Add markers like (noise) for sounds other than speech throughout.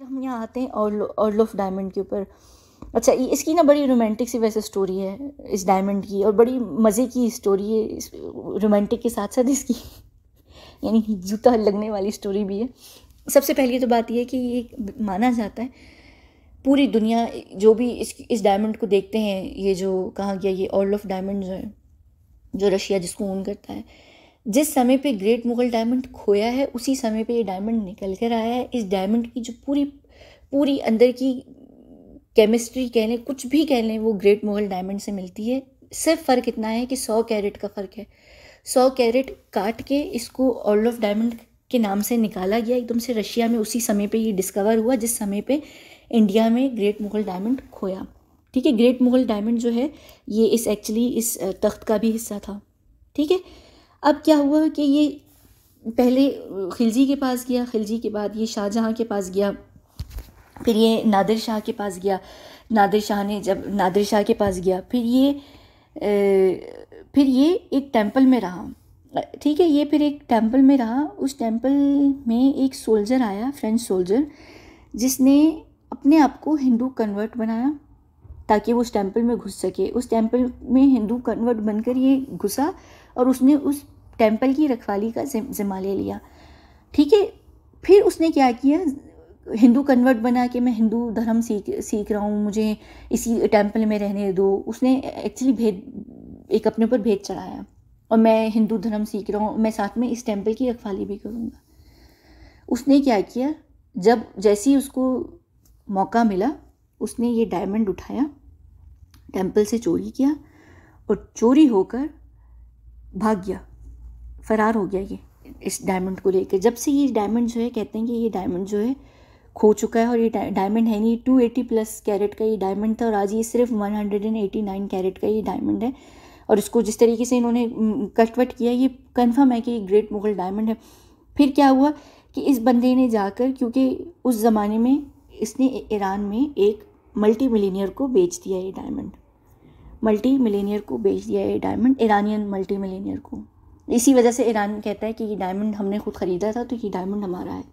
फिर हम यहाँ आते हैं और और ऑफ डायमंड के ऊपर अच्छा इसकी ना बड़ी रोमांटिक सी वैसे स्टोरी है इस डायमंड की और बड़ी मज़े की स्टोरी है इस रोमांटिक के साथ साथ इसकी (laughs) यानी जूता लगने वाली स्टोरी भी है सबसे पहली तो बात यह है कि ये माना जाता है पूरी दुनिया जो भी इस इस डायमंड को देखते हैं ये जो कहा गया ये ऑल ऑफ डायमंड जो है जो रशिया जिसको ओन करता है जिस समय पे ग्रेट मुगल डायमंड खोया है उसी समय पे ये डायमंड निकल कर आया है इस डायमंड की जो पूरी पूरी अंदर की केमिस्ट्री कह लें कुछ भी कह लें वो ग्रेट मुगल डायमंड से मिलती है सिर्फ फ़र्क इतना है कि सौ कैरेट का फ़र्क है सौ कैरेट काट के इसको ऑल ऑफ डायमंड के नाम से निकाला गया एकदम से रशिया में उसी समय पे ये डिस्कवर हुआ जिस समय पे इंडिया में ग्रेट मुगल डायमंड खोया ठीक है ग्रेट मुगल डायमंड जो है ये इस एक्चुअली इस तख्त का भी हिस्सा था ठीक है अब क्या हुआ कि ये पहले खिलजी के पास गया खिलजी के बाद ये शाहजहाँ के पास गया फिर ये नादिर शाह के पास गया नादिर शाह ने जब नादिर शाह के पास गया फिर ये फिर ये एक टेंपल में रहा ठीक है ये फिर एक टेंपल में रहा उस टेंपल में एक सोल्जर आया फ्रेंच सोल्जर जिसने अपने आप को हिंदू कन्वर्ट बनाया ताकि वो उस टेम्पल में घुस सके उस टेम्पल में हिंदू कन्वर्ट बनकर ये घुसा और उसने उस टेम्पल की रखवाली का जिम्मा ले लिया ठीक है फिर उसने क्या किया हिंदू कन्वर्ट बना के मैं हिंदू धर्म सीख सीख रहा हूँ मुझे इसी टेम्पल में रहने दो उसने एक्चुअली भेद एक अपने ऊपर भेद चढ़ाया और मैं हिंदू धर्म सीख रहा हूँ मैं साथ में इस टेम्पल की रखवाली भी करूँगा उसने क्या किया जब जैसे ही उसको मौका मिला उसने ये डायमंड उठाया टेम्पल से चोरी किया और चोरी होकर भाग गया फरार हो गया ये इस डायमंड को लेकर जब से ये डायमंड जो है कहते हैं कि ये डायमंड जो है खो चुका है और ये डायमंड है नहीं टू एटी प्लस कैरेट का ये डायमंड था और आज ये सिर्फ one hundred and eighty nine carat का ये डायमंड है और इसको जिस तरीके से इन्होंने कटवट किया ये कंफर्म है कि ये ग्रेट मुगल डायमंड है फिर क्या हुआ कि इस बंदे ने जाकर क्योंकि उस ज़माने में इसने ईरान में एक मल्टी मिलीनियर को बेच दिया ये डायमंड मल्टी मिलीनियर को बेच दिया ये डायमंड ईरानियन मल्टी मिलीनियर को इसी वजह से ईरान कहता है कि ये डायमंड हमने खुद ख़रीदा था तो ये डायमंड हमारा है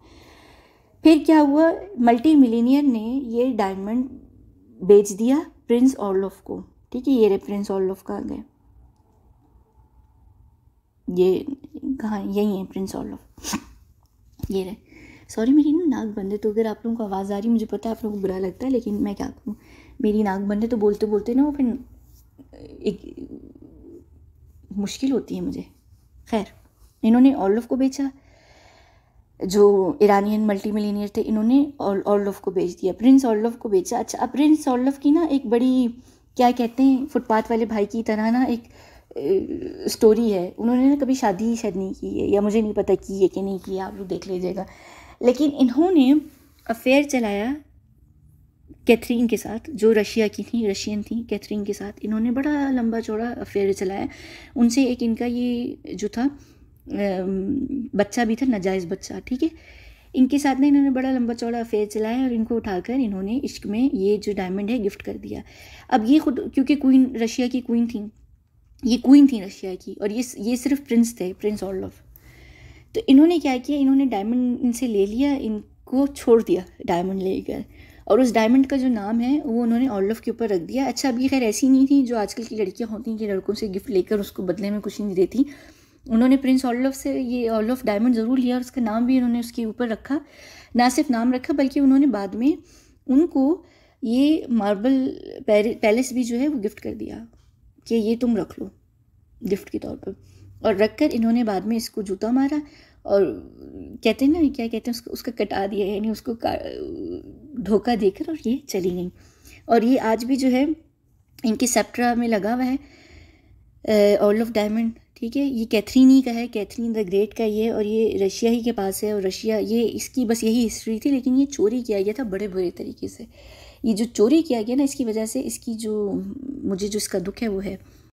फिर क्या हुआ मल्टी मिलीनियर ने ये डायमंड बेच दिया प्रिंस ऑर्लोफ को ठीक है ये रे प्रिंस ऑर्लोफ कहाँ गए ये कहाँ यही है प्रिंस ऑर्लोफ ये रहे सॉरी मेरी ना नाक बंद है तो अगर आप लोगों को आवाज़ आ रही मुझे पता है आप लोगों को बुरा लगता है लेकिन मैं क्या करूँ मेरी नाक बंद है तो बोलते बोलते ना वो फिर एक मुश्किल होती है मुझे खैर इन्होंने ऑलफ को बेचा जो ईरानियन मल्टी मिलीनियर थे इन्होंने ऑर्लॉफ को बेच दिया प्रिंस ऑलफ को बेचा अच्छा अब प्रिंस ऑलफ की ना एक बड़ी क्या कहते हैं फुटपाथ वाले भाई की तरह ना एक स्टोरी है उन्होंने ना कभी शादी शायद नहीं की है या मुझे नहीं पता की है कि नहीं की है आप लोग देख लीजिएगा लेकिन इन्होंने अफेयर चलाया कैथरीन के साथ जो रशिया की थी रशियन थी कैथरीन के साथ इन्होंने बड़ा लंबा चौड़ा अफेयर चलाया उनसे एक इनका ये जो था बच्चा भी था नाजायज़ बच्चा ठीक है इनके साथ ना इन्होंने बड़ा लंबा चौड़ा अफेयर चलाया और इनको उठाकर इन्होंने इश्क में ये जो डायमंड है गिफ्ट कर दिया अब ये खुद क्योंकि क्वीन रशिया की क्वीन थी ये क्वीन थी रशिया की और ये ये सिर्फ प्रिंस थे प्रिंस ऑफ तो इन्होंने क्या किया इन्होंने डायमंड इनसे ले लिया इनको छोड़ दिया डायमंड लेकर और उस डायमंड का जो नाम है वो उन्होंने ऑर्लफ के ऊपर रख दिया अच्छा अभी खैर ऐसी नहीं थी जो आजकल की लड़कियाँ होती हैं कि लड़कों से गिफ्ट लेकर उसको बदले में कुछ नहीं देती उन्होंने प्रिंस ऑर्लफ से ये ऑर्लफ डायमंड ज़रूर लिया और उसका नाम भी उन्होंने उसके ऊपर रखा ना सिर्फ नाम रखा बल्कि उन्होंने बाद में उनको ये मार्बल पैलेस भी जो है वो गिफ्ट कर दिया कि ये तुम रख लो गिफ्ट के तौर पर और रख कर इन्होंने बाद में इसको जूता मारा और कहते हैं ना क्या कहते हैं उसको उसका कटा दिया यानी उसको धोखा देकर और ये चली गई और ये आज भी जो है इनके सेप्ट्रा में लगा हुआ है ऑल ऑफ डायमंड ठीक है ये कैथरीन ही का है कैथरीन द ग्रेट का ये और ये रशिया ही के पास है और रशिया ये इसकी बस यही हिस्ट्री थी लेकिन ये चोरी किया गया था बड़े बुरे तरीके से ये जो चोरी किया गया ना इसकी वजह से इसकी जो मुझे जो इसका दुख है वो है